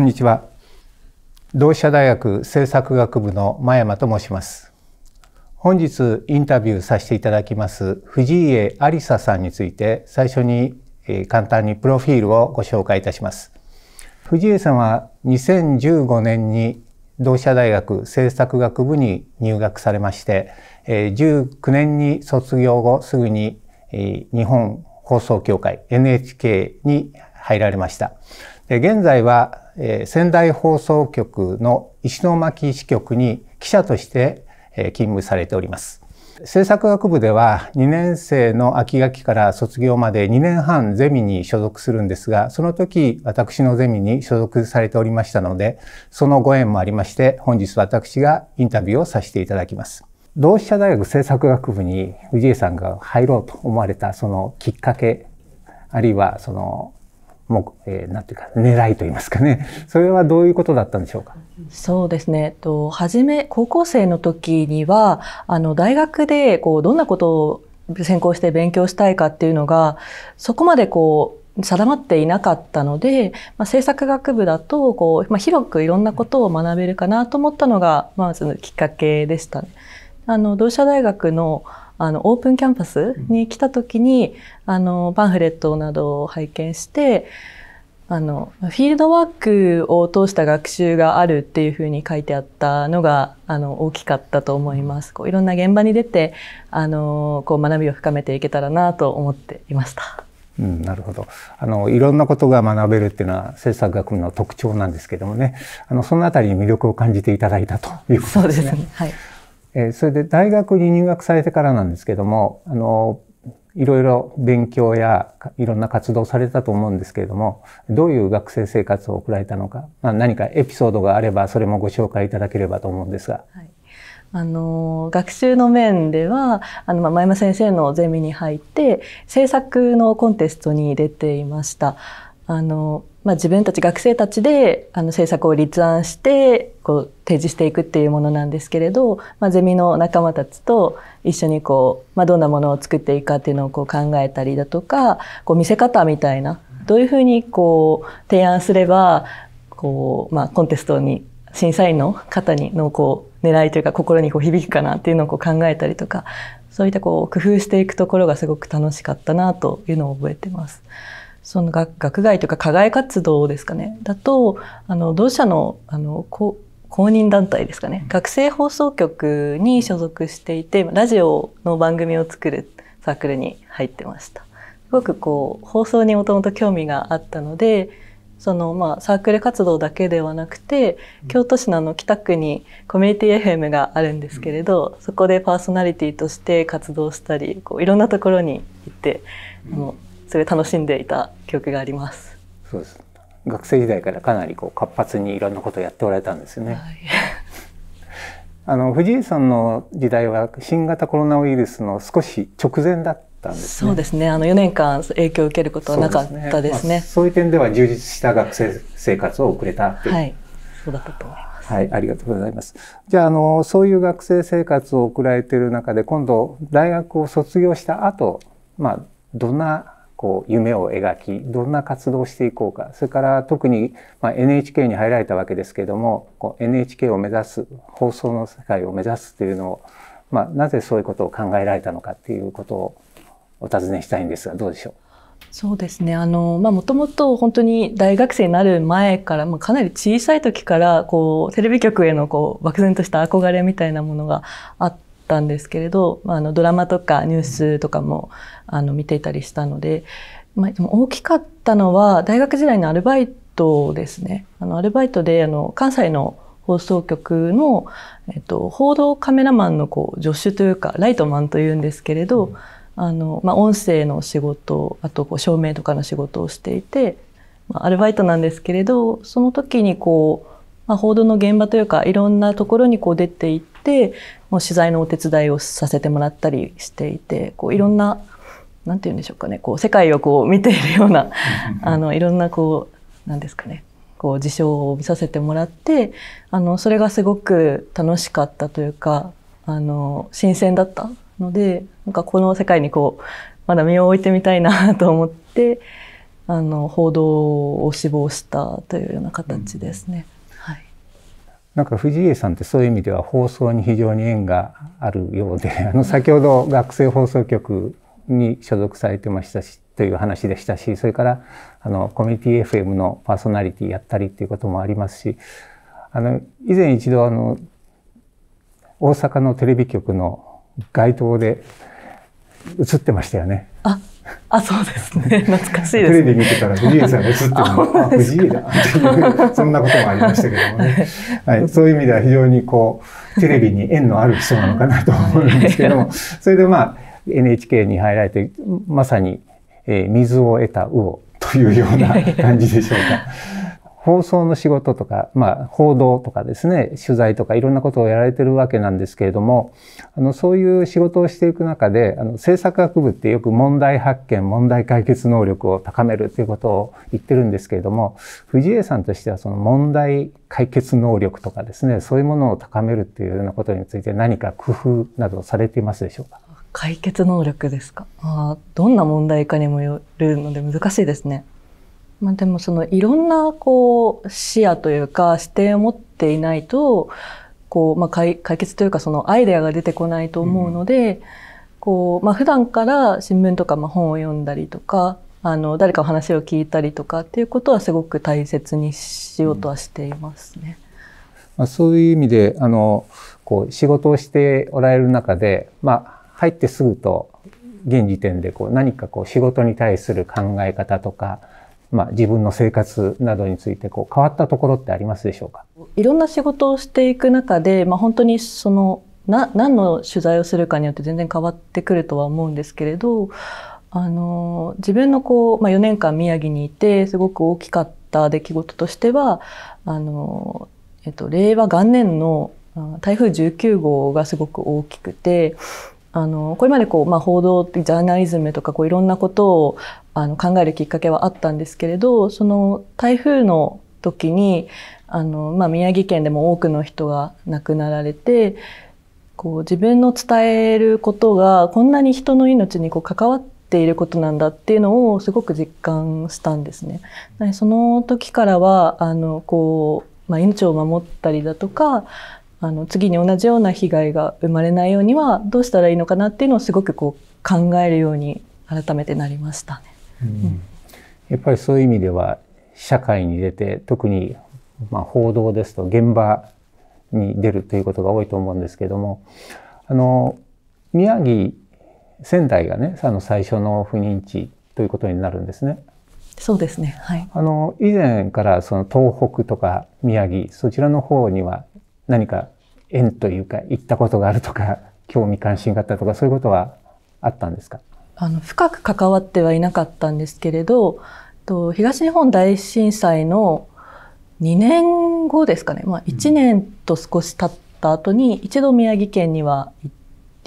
んにちは同志社大学政策学部の真山と申します本日インタビューさせていただきます藤家有沙さんについて最初に簡単にプロフィールをご紹介いたします藤井さんは2015年に同志社大学政策学部に入学されまして19年に卒業後すぐに日本放送協会 NHK に入られました。で現在はえー、仙台放送局の石巻支局に記者として、えー、勤務されております。政策学部では2年生の秋学期から卒業まで2年半ゼミに所属するんですが、その時私のゼミに所属されておりましたので、そのご縁もありまして、本日私がインタビューをさせていただきます。同志社大学政策学部に藤井さんが入ろうと思われたそのきっかけ、あるいはそのもう、えー、なんていうか、狙いと言いますかね。それはどういうことだったんでしょうか。そうですね。と、はじめ、高校生の時には、あの、大学で、こう、どんなことを専攻して勉強したいかっていうのが、そこまでこう、定まっていなかったので、まあ、政策学部だとこう、まあ、広くいろんなことを学べるかなと思ったのが、まあ、そのきっかけでした、ね、あの同志社大学のあのオープンキャンパスに来た時に、あのパンフレットなどを拝見してあのフィールドワークを通した学習があるっていうふうに書いてあったのがあの大きかったと思いますこういろんな現場に出てあのこう学びを深めていけたらなと思っていました。うん、なるほど。あの、いろんなことが学べるっていうのは政策学の特徴なんですけどもね、あの、そのあたりに魅力を感じていただいたということですね。そうですね。はい。えそれで大学に入学されてからなんですけども、あの、いろいろ勉強やいろんな活動されたと思うんですけれども、どういう学生生活を送られたのか、まあ、何かエピソードがあれば、それもご紹介いただければと思うんですが。はいあの、学習の面では、あの、ま前山先生のゼミに入って、制作のコンテストに出ていました。あの、まあ、自分たち学生たちであの政策を立案してこう提示していくっていうものなんですけれど、まあ、ゼミの仲間たちと一緒にこう、まあ、どんなものを作っていくかっていうのをこう考えたりだとかこう見せ方みたいなどういうふうにこう提案すればこう、まあ、コンテストに審査員の方にのこう狙いというか心にこう響くかなっていうのをこう考えたりとかそういったこう工夫していくところがすごく楽しかったなというのを覚えてます。その学外というか課外活動ですかねだとあの同社のあの公認団体ですかね、うん、学生放送局に所属していてラジオの番組を作るサークルに入ってました。すごくこう放送にもともと興味があったのでそのまあサークル活動だけではなくて、京都市のの北区にコミュニティ FM があるんですけれど、うん、そこでパーソナリティとして活動したりこういろんなところに行って、うん、それい楽しんでいた記憶があります。そうです学生時代からかなりこう活発にいろんなことをやっておられたんですよね。はい、あの藤井さんの時代は新型コロナウイルスの少し直前だったんです、ね、そうですね。あの4年間影響を受けることはなかったですね。そう、ねまあ、そういう点では充実した学生生活を送れたいはい、そうだったと思います。はい、ありがとうございます。じゃあ、あの、そういう学生生活を送られている中で、今度、大学を卒業した後、まあ、どんなこう夢を描きどんな活動をしていこうかそれから特に、ま NHK に入られたわけですけれどもこう NHK を目指す放送の世界を目指すというのを、まあ、なぜそういうことを考えられたのかっていうことをお尋ねしたいんですがどうでしょうそうですね。あの、まもともと本当に大学生になる前から、まあ、かなり小さい時から、こう、テレビ局への、こう、漠然とした憧れみたいなものがあっったんですけれど、まあ、あのドラマとかニュースとかもあの見ていたりしたので、まあ、でも大きかったのは大学時代のアルバイトですね。あのアルバイトであの関西の放送局の、えっと、報道カメラマンのこう助手というかライトマンというんですけれど、うん、あのまあ、音声の仕事あとこう照明とかの仕事をしていて、まあ、アルバイトなんですけれどその時にこう、まあ、報道の現場というかいろんなところにこう出ていっってもう取材のお手伝いをさせてもらったりしていてこういろんな何て言うんでしょうかねこう世界をこう見ているようなあのいろんなこう何ですかねこう事象を見させてもらってあのそれがすごく楽しかったというかあの新鮮だったのでなんかこの世界にこうまだ身を置いてみたいなと思ってあの報道を志望したというような形ですね。うんなんか藤井さんってそういう意味では放送に非常に縁があるようで、あの先ほど学生放送局に所属されてましたし、という話でしたし、それからあのコミュニティ FM のパーソナリティやったりっていうこともありますし、あの以前一度あの大阪のテレビ局の街頭で映ってましたよね。あ、あ、そうですね。懐かしいです、ね、テレビ見てたら藤井さんが映ってるの。あ、藤井だ。そんなこともありましたけどもね。はい。そういう意味では非常にこう、テレビに縁のある人なのかなと思うんですけども、それでまあ、NHK に入られて、まさに、えー、水を得た魚というような感じでしょうか。放送の仕事とか、まあ、報道とかですね、取材とかいろんなことをやられてるわけなんですけれども、あの、そういう仕事をしていく中で、あの、政策学部ってよく問題発見、問題解決能力を高めるということを言ってるんですけれども、藤江さんとしてはその問題解決能力とかですね、そういうものを高めるっていうようなことについて何か工夫などされていますでしょうか解決能力ですか。あどんな問題かにもよるので難しいですね。まあ、でもそのいろんなこう視野というか視点を持っていないとこう、まあ、解決というかそのアイデアが出てこないと思うので、うん、こうまあ、普段から新聞とかまあ本を読んだりとかあの誰かお話を聞いたりとかっていうことはすごく大切にしようとはしていますね。まあ、そういう意味であのこう仕事をしておられる中で、まあ、入ってすぐと現時点でこう何かこう仕事に対する考え方とかまあ、自分の生活などについてこう変わったところってありますでしょうかいろんな仕事をしていく中で、まあ、本当にそのな何の取材をするかによって全然変わってくるとは思うんですけれどあの自分のこう、まあ、4年間宮城にいてすごく大きかった出来事としてはあの、えっと、令和元年の台風19号がすごく大きくてあのこれまでこう、まあ、報道ジャーナリズムとかこういろんなことをあの考えるきっかけはあったんですけれどその台風の時にあの、まあ、宮城県でも多くの人が亡くなられてこう自分の伝えることがこんなに人の命にこう関わっていることなんだっていうのをすごく実感したんですね。その時からはあのこうまあ、命を守ったりだとかあの次に同じような被害が生まれないようにはどうしたらいいのかなっていうのをすごくこう考えるように改めてなりましたね。うん、やっぱりそういう意味では社会に出て特にまあ報道ですと現場に出るということが多いと思うんですけどもあの宮城仙台がねあの最初の不妊地ということになるんですね。そうですね、はい、あの以前からその東北とか宮城そちらの方には何か縁というか行ったことがあるとか 興味関心があったとかそういうことはあったんですかあの深く関わってはいなかったんですけれどと東日本大震災の2年後ですかね、まあ、1年と少し経った後に一度宮城県には行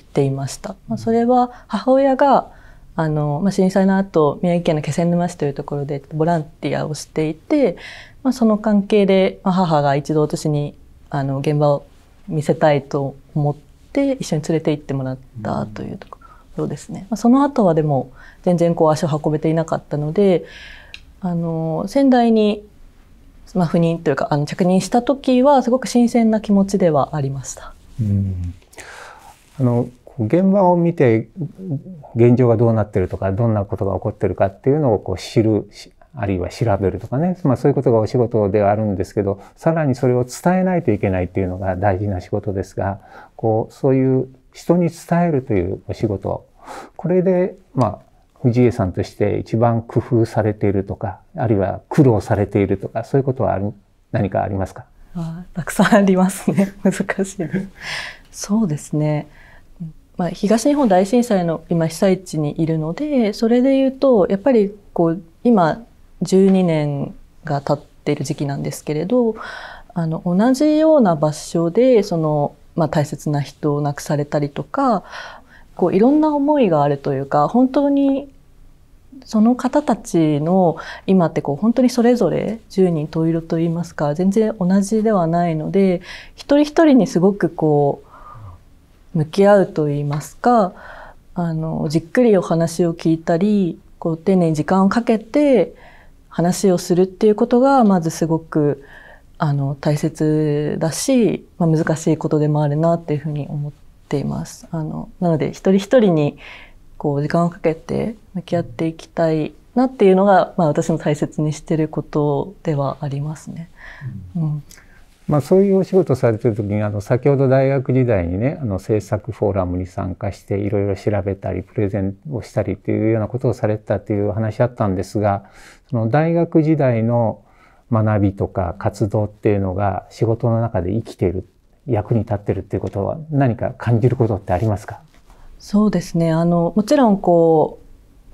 っていました。まあ、それは母親があの、まあ、震災の後宮城県の気仙沼市というところでボランティアをしていて、まあ、その関係で母が一度私にあの現場を見せたいと思って一緒に連れて行ってもらったというところですね。まその後はでも全然こう足を運べていなかったのであの仙台にまあ、赴任というかあの着任した時はすごく新鮮な気持ちではありました。うんあの現場を見て現状がどうなってるとかどんなことが起こってるかっていうのをこう知るあるいは調べるとかね、まあ、そういうことがお仕事ではあるんですけどさらにそれを伝えないといけないっていうのが大事な仕事ですがこうそういう人に伝えるというお仕事これでまあ藤江さんとして一番工夫されているとかあるいは苦労されているとかそういうことは何かありますかあたくさんありますね 難しいそうですねまあ、東日本大震災の今被災地にいるのでそれで言うとやっぱりこう今12年が経ってる時期なんですけれどあの同じような場所でその、まあ、大切な人を亡くされたりとかこういろんな思いがあるというか本当にその方たちの今ってこう本当にそれぞれ10人十色といいますか全然同じではないので一人一人にすごくこう向き合うといいますかあのじっくりお話を聞いたりこう丁寧に時間をかけて話をするっていうことがまずすごくあの大切だし、まあ、難しいことでもあるなっていうふうに思っています。あのなので一人一人にこう時間をかけて向き合っていきたいなっていうのが、まあ、私の大切にしてることではありますね。うん、うんまあ、そういうお仕事されてる時にあの先ほど大学時代にねあの制作フォーラムに参加していろいろ調べたりプレゼンをしたりっていうようなことをされたっていう話あったんですがその大学時代の学びとか活動っていうのが仕事の中で生きている役に立ってるっていうことは何か感じることってありますかそうですねあのもちろんこう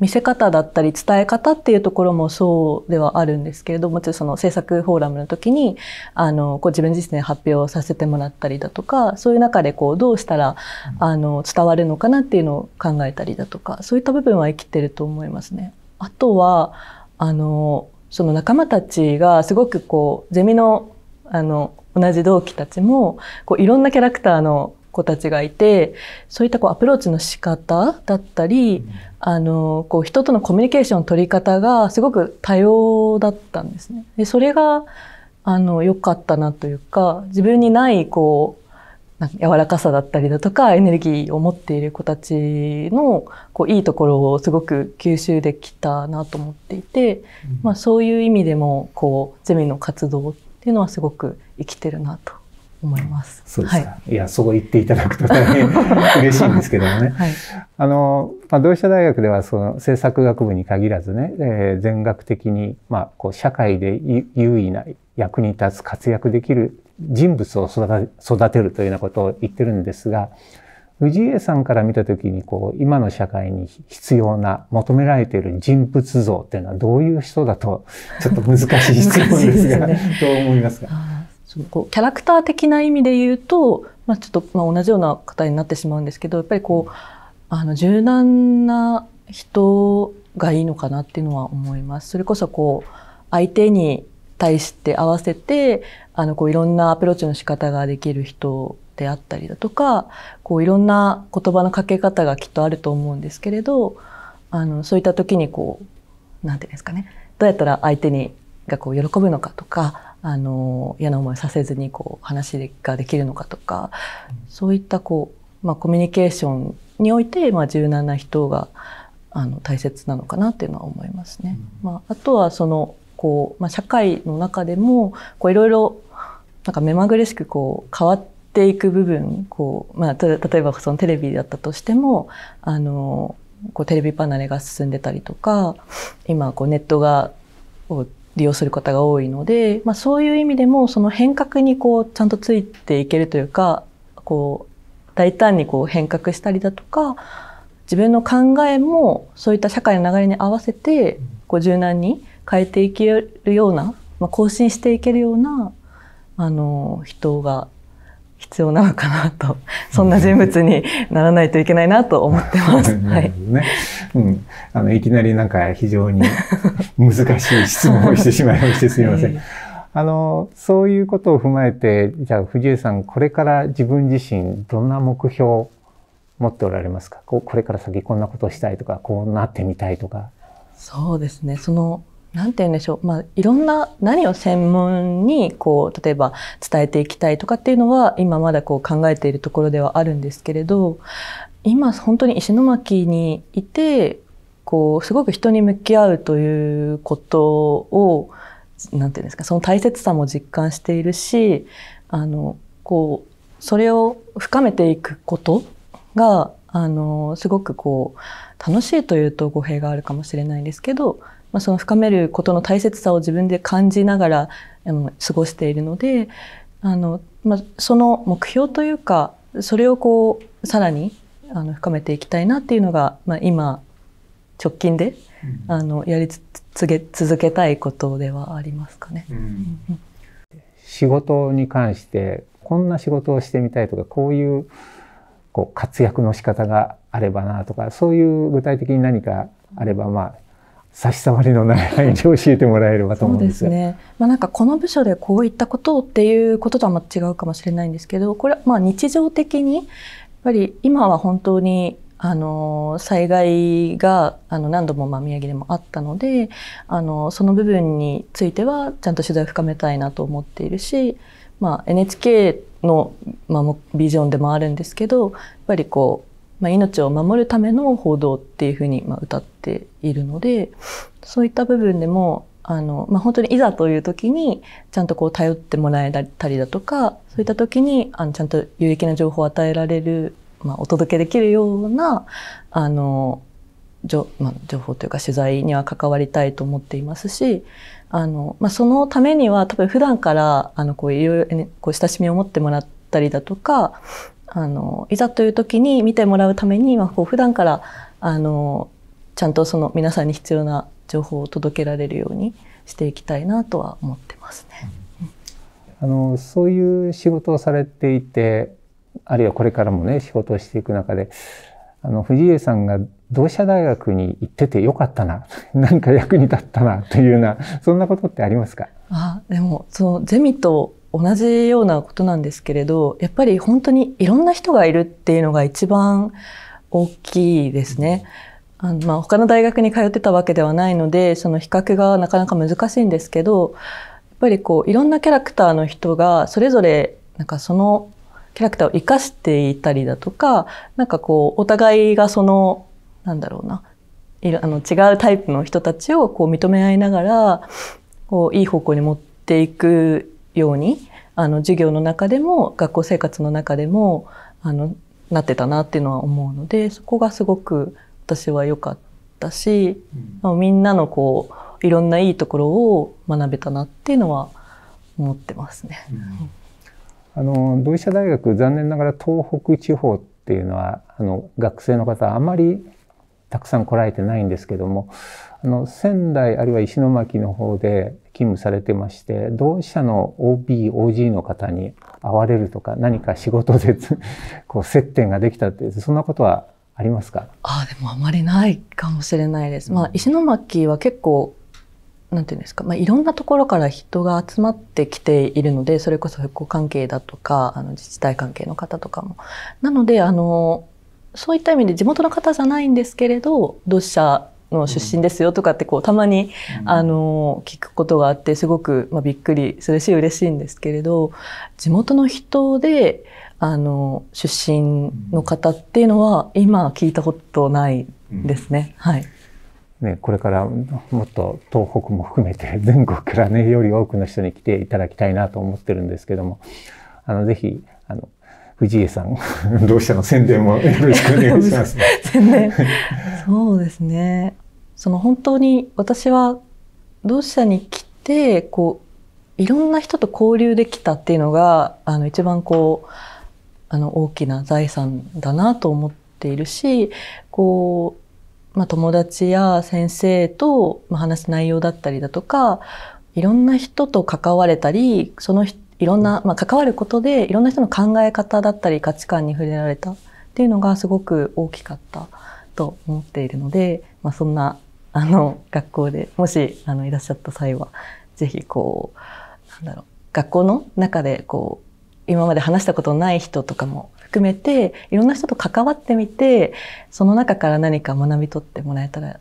見せ方だったり伝え方っていうところもそうではあるんですけれどもちろんその制作フォーラムの時にあのこう自分自身で発表させてもらったりだとかそういう中でこうどうしたらあの伝わるのかなっていうのを考えたりだとかそういった部分は生きてると思いますね。あとはあのその仲間たちがすごくこうゼミのあの同じ同期たちもこういろんなキャラクターの子たちがいてそういったこうアプローチの仕方だったり、うん、あのこう人とのコミュニケーションの取り方がすごく多様だったんですね。でそれがあの良かったなというか自分にないこうなんか柔らかさだったりだとかエネルギーを持っている子たちのこういいところをすごく吸収できたなと思っていて、うん、まあ、そういう意味でもこうゼミの活動っていうのはすごく生きてるなと思います。そうですか。はい、いや、そう言っていただくと大変 嬉しいんですけどもね。はい、あの、まあ、同志社大学では、その政策学部に限らずね、えー、全学的に、まあ、こう、社会で優位な役に立つ、活躍できる人物を育てるというようなことを言ってるんですが、氏家さんから見たときに、こう、今の社会に必要な、求められている人物像っていうのはどういう人だと、ちょっと難しい質問ですが、すね、どう思いますかそのこうキャラクター的な意味で言うと、まあ、ちょっとまあ同じような方になってしまうんですけどやっぱりこうあの柔軟な人がいいのかなっていうのは思います。それこそこう相手に対して合わせてあのこういろんなアプローチの仕方ができる人であったりだとかこういろんな言葉のかけ方がきっとあると思うんですけれどあのそういった時にこう何て言うんですかねどうやったら相手にがこう喜ぶのかとかあの嫌な思いさせずにこう話ができるのかとか、そういったこう、まあ、コミュニケーションにおいて、まあ、柔軟な人があの大切なのかなっていうのは思いますね。うん、まあ、あとはそのこう、まあ、社会の中でもいろいろなんか目まぐるしくこう変わっていく部分こう、まあ、例えばそのテレビだったとしてもあのこうテレビ離れが進んでたりとか今こうネットがを利用する方が多いので、まあ、そういう意味でもその変革にこうちゃんとついていけるというかこう大胆にこう変革したりだとか自分の考えもそういった社会の流れに合わせてこう柔軟に変えていけるような、まあ、更新していけるようなあの人が必要なのかなと、そんな人物にならないといけないなと思ってます。はい。ね。うん。あの、いきなりなんか非常に難しい質問をしてしまいまして すみません。あの、そういうことを踏まえて、じゃあ藤井さん、これから自分自身、どんな目標を持っておられますかここれから先こんなことをしたいとか、こうなってみたいとか。そうですね。その、なんて言うんでしょう、まあ、いろんな何を専門にこう例えば伝えていきたいとかっていうのは今まだこう考えているところではあるんですけれど今本当に石巻にいてこうすごく人に向き合うということをなんていうんですかその大切さも実感しているしあのこうそれを深めていくことがあのすごくこう楽しいというと語弊があるかもしれないんですけどまあ、その深めることの大切さを自分で感じながら、うん、過ごしているのであの、まあ、その目標というかそれをこうさらにあの深めていきたいなっていうのが、まあ、今直近で、うん、あのやりつげ続けたいことではありますかね。うん、仕事に関してこんな仕事をしてみたいとかこういうこう活躍の仕方があればなとかそういう具体的に何かあればまあ差し障りのない範囲で教えてもらえればと思うんですすね。まあなんかこの部署でこういったことをっていうこととはま違うかもしれないんですけど、これまあ日常的にやっぱり今は本当にあの災害があの何度もまあ宮城でもあったのであのその部分についてはちゃんと取材を深めたいなと思っているし、まあ、NHK の、まあ、ビジョンでもあるんですけどやっぱりこうまあ、命を守るための報道っていうふうにまあ歌っているのでそういった部分でもあの、まあ、本当にいざという時にちゃんとこう頼ってもらえたりだとかそういった時にあのちゃんと有益な情報を与えられる、まあ、お届けできるようなあの情,、まあ、情報というか取材には関わりたいと思っていますしあの、まあ、そのためには多分普段からあのこういろいろ、こう親しみを持ってもらったりだとかあのいざという時に見てもらうために、まあ、こう普段からあのちゃんとその皆さんに必要な情報を届けられるようにしていきたいなとは思ってますね。あのそういう仕事をされていてあるいはこれからもね仕事をしていく中であの藤江さんが同志社大学に行っててよかったな何 か役に立ったなというようなそんなことってありますかあでもそのゼミと同じようなことなんですけれどやっぱり本当にいろんな人がいるっていうのが一番大きいですね。あのまあ、他の大学に通ってたわけではないのでその比較がなかなか難しいんですけどやっぱりこういろんなキャラクターの人がそれぞれなんかそのキャラクターを生かしていたりだとかなんかこうお互いがそのなんだろうなあの違うタイプの人たちをこう認め合いながらこういい方向に持っていくようにあの授業の中でも学校生活の中でもあのなってたなっていうのは思うのでそこがすごく私は良かったし、うん、みんなのこういろんないいところを学べたなっていうのは思ってますね。うん、あの同志社大学残念ながら東北地方っていうのはあの学生の方あまりたくさん来られてないんですけどもあの仙台あるいは石巻の方で勤務されてまして同社の OB、OG の方に会われるとか何か仕事で こう接点ができたってそんなことはありますかああ、でもあまりないかもしれないです。まあ、石巻は結構なんていうんですか、まあ、いろんなところから人が集まってきているのでそれこそ復興関係だとかあの自治体関係の方とかも。なのであのそういった意味で地元の方じゃないんですけれど同志社の出身ですよとかってこうたまに、あの聞くことがあってすごく、まあ、びっくりするし嬉しいんですけれど地元の人であの出身の方っていうのは今聞いたことないですね。はい、ね、これからもっと東北も含めて 全国からねより多くの人に来ていただきたいなと思ってるんですけどもあのぜひあの藤江さん同社の宣伝もよろしくお願いします。宣伝そうですねその本当に私は同志社に来てこういろんな人と交流できたっていうのがあの一番こうあの大きな財産だなと思っているしこう、まあ、友達や先生と話す内容だったりだとかいろんな人と関われたりそのいろんな、まあ、関わることでいろんな人の考え方だったり価値観に触れられたっていうのがすごく大きかったと思っているので、まあ、そんなあの学校でもしあのいらっしゃった際は是非こうなんだろう学校の中でこう今まで話したことない人とかも含めていろんな人と関わってみてその中から何か学び取ってもらえたら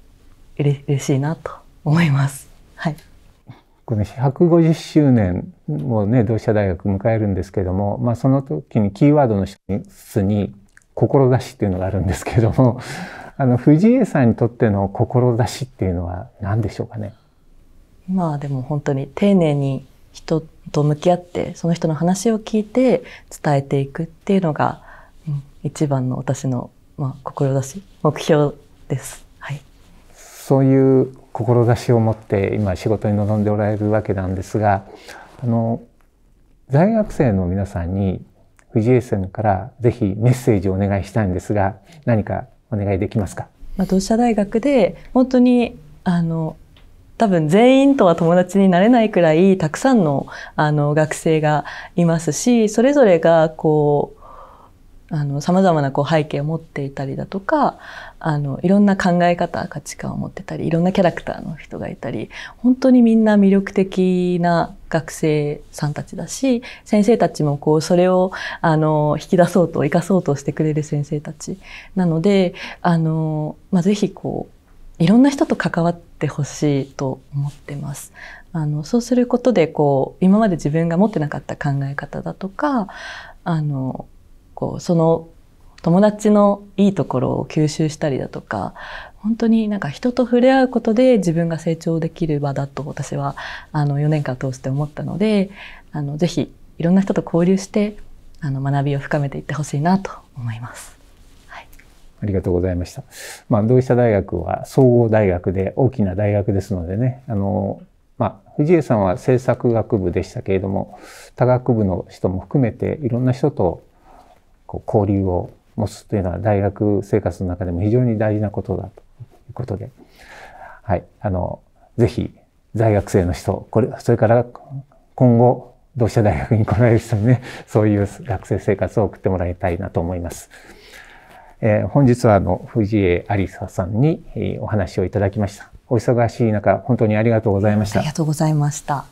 うれ嬉しいなと思います。はいこの150周年をね同志社大学迎えるんですけども、まあ、その時にキーワードの一つに「志」っていうのがあるんですけどもあの藤江さんにとっての志っていうのは何でしょうかねまあでも本当に丁寧に人と向き合ってその人の話を聞いて伝えていくっていうのが、うん、一番の私の、まあ、志目標です、はい、そういう志を持って今仕事に臨んでおられるわけなんですがあの在学生の皆さんに藤江さんからぜひメッセージをお願いしたいんですが何かお願いできますか。まあ、同志社大学で本当にあの多分全員とは友達になれないくらいたくさんのあの学生がいますしそれぞれがこうあの様々なこう背景を持っていたりだとかあのいろんな考え方価値観を持ってたりいろんなキャラクターの人がいたり本当にみんな魅力的な学生さんたちだし先生たちもこうそれをあの引き出そうと生かそうとしてくれる先生たちなのであの、まあ、ぜひこういろんな人と関わってほしいと思ってます。あのそうすることでこう今まで自分が持ってなかった考え方だとかあのこうその友達のいいところを吸収したりだとか、本当になんか人と触れ合うことで自分が成長できる場だと私はあの4年間通して思ったので、あのぜひいろんな人と交流してあの学びを深めていってほしいなと思います。ありがとうございました。まあ、同志社大学は総合大学で大きな大学ですのでね、あの、まあ、藤江さんは政策学部でしたけれども、他学部の人も含めていろんな人とこう交流を持つというのは大学生活の中でも非常に大事なことだということで、はい、あの、ぜひ在学生の人、これ、それから今後、同志社大学に来られる人にね、そういう学生生活を送ってもらいたいなと思います。えー、本日はあの、藤江有沙さんに、えー、お話をいただきました。お忙しい中、本当にありがとうございました。ありがとうございました。